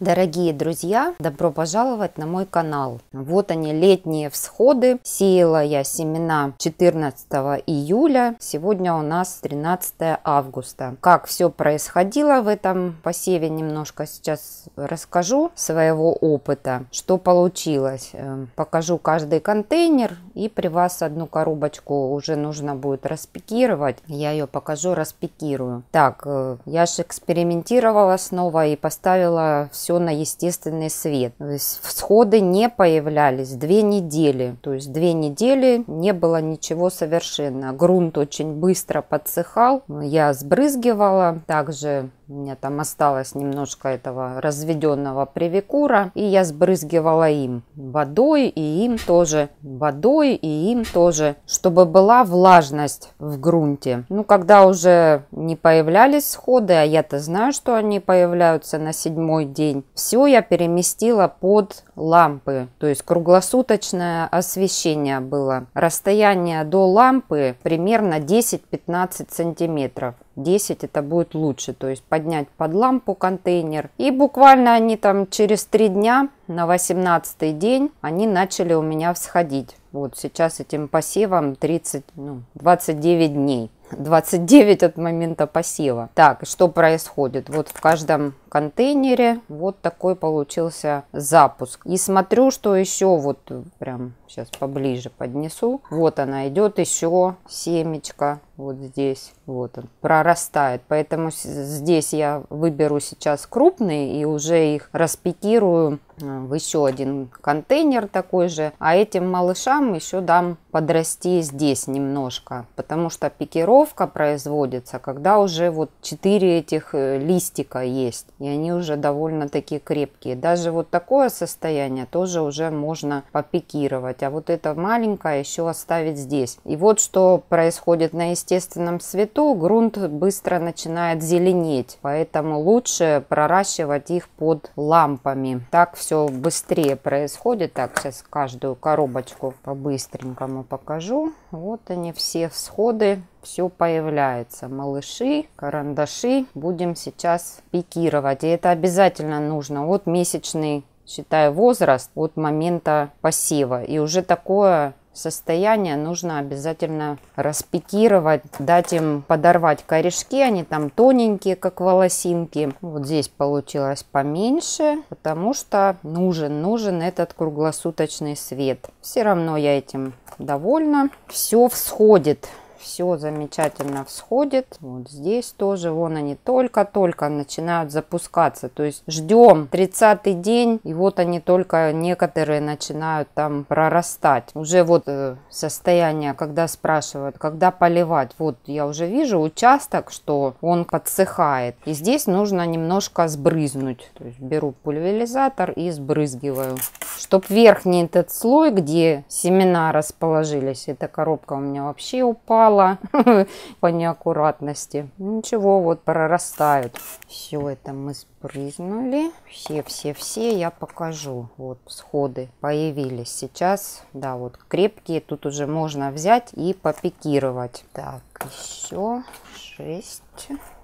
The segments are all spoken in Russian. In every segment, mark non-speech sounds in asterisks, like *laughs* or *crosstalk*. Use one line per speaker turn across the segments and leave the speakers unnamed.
Дорогие друзья, добро пожаловать на мой канал. Вот они летние всходы. Сеяла я семена 14 июля. Сегодня у нас 13 августа. Как все происходило в этом посеве, немножко сейчас расскажу своего опыта. Что получилось? Эм, покажу каждый контейнер и при вас одну коробочку уже нужно будет распикировать. Я ее покажу, распикирую. Так, э, я же экспериментировала снова и поставила все на естественный свет. То всходы не появлялись две недели. То есть две недели не было ничего совершенно. Грунт очень быстро подсыхал. Я сбрызгивала. Также у меня там осталось немножко этого разведенного привикура, и я сбрызгивала им водой и им тоже, водой и им тоже, чтобы была влажность в грунте. Ну, когда уже не появлялись сходы, а я-то знаю, что они появляются на седьмой день, все я переместила под лампы, то есть круглосуточное освещение было. Расстояние до лампы примерно 10-15 сантиметров. 10 это будет лучше. То есть поднять под лампу контейнер. И буквально они там через 3 дня на 18 день они начали у меня всходить вот сейчас этим пассивом 30, ну, 29 дней. 29 от момента посева. Так, что происходит? Вот в каждом контейнере вот такой получился запуск. И смотрю, что еще вот прям сейчас поближе поднесу. Вот она идет еще семечко вот здесь. Вот он прорастает. Поэтому здесь я выберу сейчас крупные и уже их распикирую в еще один контейнер такой же. А этим малышам еще дам подрасти здесь немножко, потому что пикировка производится, когда уже вот 4 этих э, листика есть, и они уже довольно-таки крепкие. Даже вот такое состояние тоже уже можно попикировать, а вот это маленькое еще оставить здесь. И вот что происходит на естественном свету, грунт быстро начинает зеленеть, поэтому лучше проращивать их под лампами. Так все все быстрее происходит. Так, сейчас каждую коробочку по-быстренькому покажу. Вот они все всходы, все появляется. Малыши, карандаши будем сейчас пикировать. И это обязательно нужно. Вот месячный считаю возраст от момента посева. И уже такое состояние нужно обязательно распикировать, дать им подорвать корешки, они там тоненькие, как волосинки. Вот здесь получилось поменьше, потому что нужен, нужен этот круглосуточный свет. Все равно я этим довольна. Все всходит все замечательно всходит. Вот здесь тоже, вон они только-только начинают запускаться. То есть ждем 30 день, и вот они только некоторые начинают там прорастать. Уже вот э, состояние, когда спрашивают, когда поливать. Вот я уже вижу участок, что он подсыхает. И здесь нужно немножко сбрызнуть. То есть беру пульверизатор и сбрызгиваю чтобы верхний этот слой, где семена расположились, эта коробка у меня вообще упала *laughs* по неаккуратности. Ничего, вот прорастают. Все это мы спрызнули. Все-все-все я покажу. Вот сходы появились сейчас. Да, вот крепкие. Тут уже можно взять и попикировать. Так, еще шесть.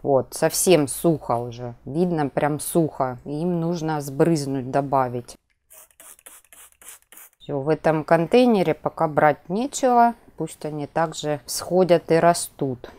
Вот, совсем сухо уже. Видно прям сухо. Им нужно сбрызнуть, добавить. Все, в этом контейнере пока брать нечего. Пусть они также сходят и растут.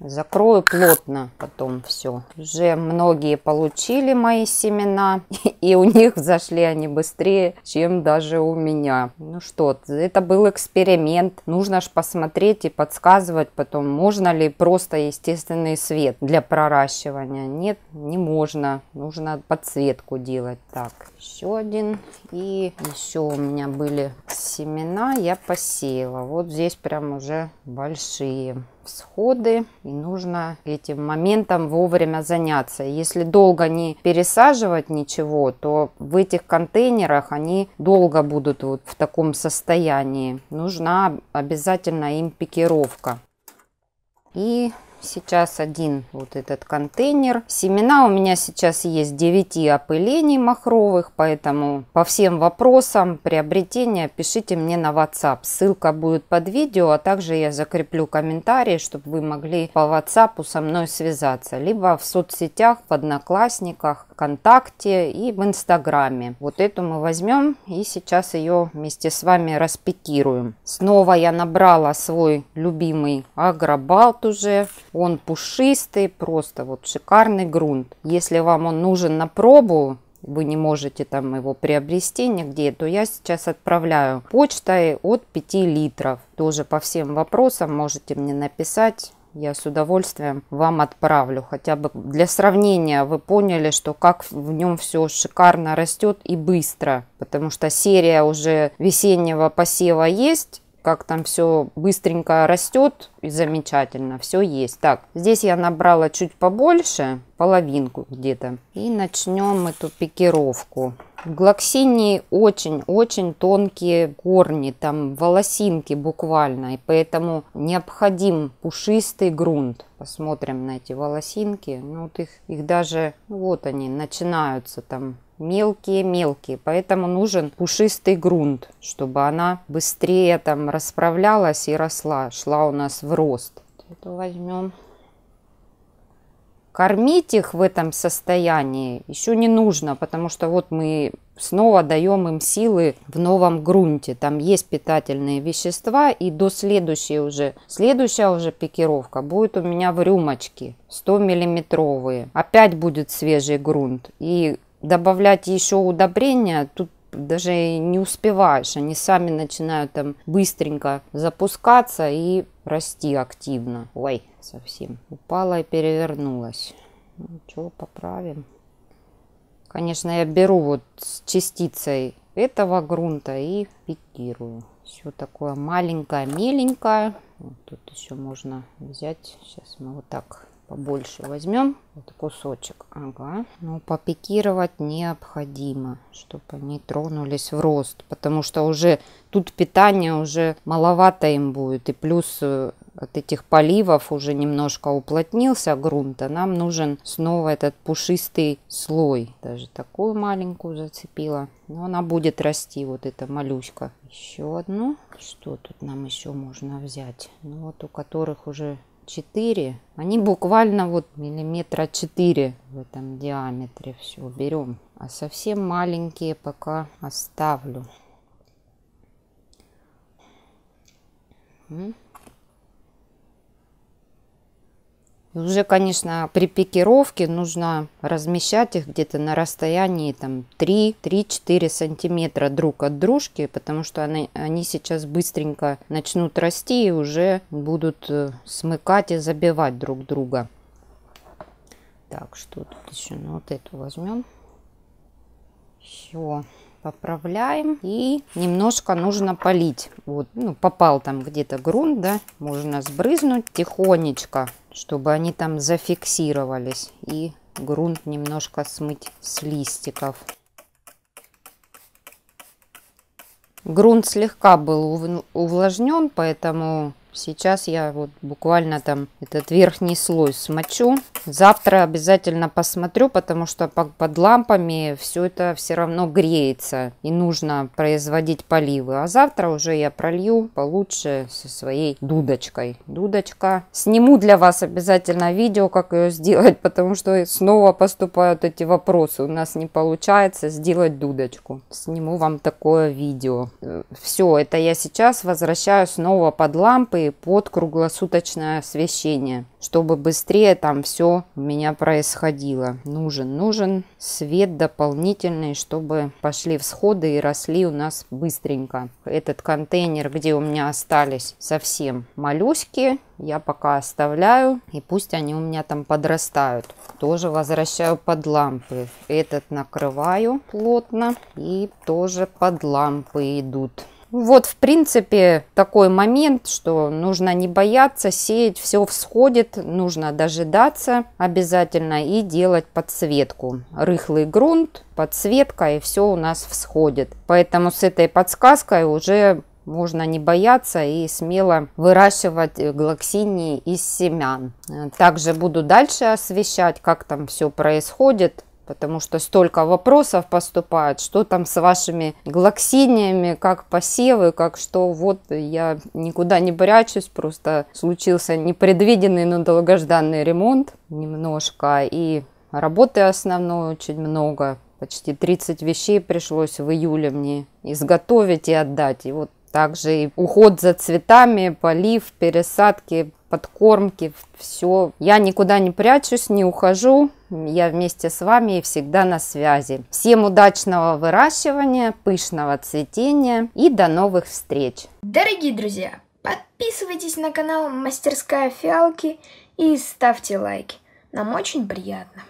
Закрою плотно потом все. Уже многие получили мои семена, *laughs* и у них зашли они быстрее, чем даже у меня. Ну что, это был эксперимент. Нужно же посмотреть и подсказывать потом, можно ли просто естественный свет для проращивания. Нет, не можно. Нужно подсветку делать. Так, еще один. И еще у меня были семена, я посеяла. Вот здесь прям уже большие всходы, и нужно этим моментом вовремя заняться. Если долго не пересаживать ничего, то в этих контейнерах они долго будут вот в таком состоянии. Нужна обязательно им пикировка. И Сейчас один вот этот контейнер. Семена у меня сейчас есть 9 опылений махровых, поэтому по всем вопросам приобретения пишите мне на WhatsApp. Ссылка будет под видео, а также я закреплю комментарии, чтобы вы могли по WhatsApp со мной связаться. Либо в соцсетях, в Одноклассниках, ВКонтакте и в Инстаграме. Вот эту мы возьмем и сейчас ее вместе с вами распекируем. Снова я набрала свой любимый агробалт уже. Он пушистый, просто вот шикарный грунт. Если вам он нужен на пробу, вы не можете там его приобрести нигде, то я сейчас отправляю почтой от 5 литров. Тоже по всем вопросам можете мне написать. Я с удовольствием вам отправлю. Хотя бы для сравнения вы поняли, что как в нем все шикарно растет и быстро. Потому что серия уже весеннего посева есть как там все быстренько растет и замечательно, все есть. Так, здесь я набрала чуть побольше, половинку где-то. И начнем эту пикировку. В глоксинии очень-очень тонкие корни, там волосинки буквально, и поэтому необходим пушистый грунт. Посмотрим на эти волосинки. Ну, вот их, их даже, вот они, начинаются там мелкие-мелкие, поэтому нужен пушистый грунт, чтобы она быстрее там расправлялась и росла, шла у нас в рост. Это возьмем. Кормить их в этом состоянии еще не нужно, потому что вот мы снова даем им силы в новом грунте. Там есть питательные вещества, и до следующей уже, следующая уже пикировка будет у меня в рюмочке 100 миллиметровые. Опять будет свежий грунт, и добавлять еще удобрения, тут даже не успеваешь, они сами начинают там быстренько запускаться и расти активно. Ой, совсем упала и перевернулась. Ну, что, поправим. Конечно, я беру вот с частицей этого грунта и фиксирую. Все такое маленькое, меленькое. Вот тут еще можно взять. Сейчас мы вот так побольше возьмем вот кусочек ага но ну, попикировать необходимо чтобы они тронулись в рост потому что уже тут питание уже маловато им будет и плюс э, от этих поливов уже немножко уплотнился грунт, а нам нужен снова этот пушистый слой. Даже такую маленькую зацепила. Но она будет расти, вот эта малюська. Еще одну. Что тут нам еще можно взять? Ну вот у которых уже 4. Они буквально вот миллиметра 4 в этом диаметре. Все, берем. А совсем маленькие пока оставлю. Уже, конечно, при пикировке нужно размещать их где-то на расстоянии там 3-4 сантиметра друг от дружки, потому что они, они сейчас быстренько начнут расти и уже будут э, смыкать и забивать друг друга. Так, что тут еще? Ну, вот эту возьмем. Все поправляем и немножко нужно полить вот ну, попал там где-то грунт да можно сбрызнуть тихонечко чтобы они там зафиксировались и грунт немножко смыть с листиков. Грунт слегка был увлажнен, поэтому Сейчас я вот буквально там этот верхний слой смочу. Завтра обязательно посмотрю, потому что под лампами все это все равно греется. И нужно производить поливы. А завтра уже я пролью получше со своей дудочкой. Дудочка. Сниму для вас обязательно видео, как ее сделать, *laughs* потому что снова поступают эти вопросы. У нас не получается сделать дудочку. Сниму вам такое видео. Э, все, это я сейчас возвращаю снова под лампы под круглосуточное освещение, чтобы быстрее там все у меня происходило. Нужен, нужен свет дополнительный, чтобы пошли всходы и росли у нас быстренько. Этот контейнер, где у меня остались совсем малюськи, я пока оставляю, и пусть они у меня там подрастают. Тоже возвращаю под лампы. Этот накрываю плотно, и тоже под лампы идут. Вот, в принципе, такой момент, что нужно не бояться, сеять, все всходит, нужно дожидаться обязательно и делать подсветку. Рыхлый грунт, подсветка и все у нас всходит. Поэтому с этой подсказкой уже можно не бояться и смело выращивать глоксинии из семян. Также буду дальше освещать, как там все происходит потому что столько вопросов поступает, что там с вашими глоксиниями, как посевы, как что, вот я никуда не прячусь, просто случился непредвиденный, но долгожданный ремонт немножко, и работы основной очень много, почти 30 вещей пришлось в июле мне изготовить и отдать, и вот также и уход за цветами, полив, пересадки, подкормки, все. Я никуда не прячусь, не ухожу. Я вместе с вами и всегда на связи. Всем удачного выращивания, пышного цветения и до новых встреч. Дорогие друзья, подписывайтесь на канал Мастерская Фиалки и ставьте лайки. Нам очень приятно.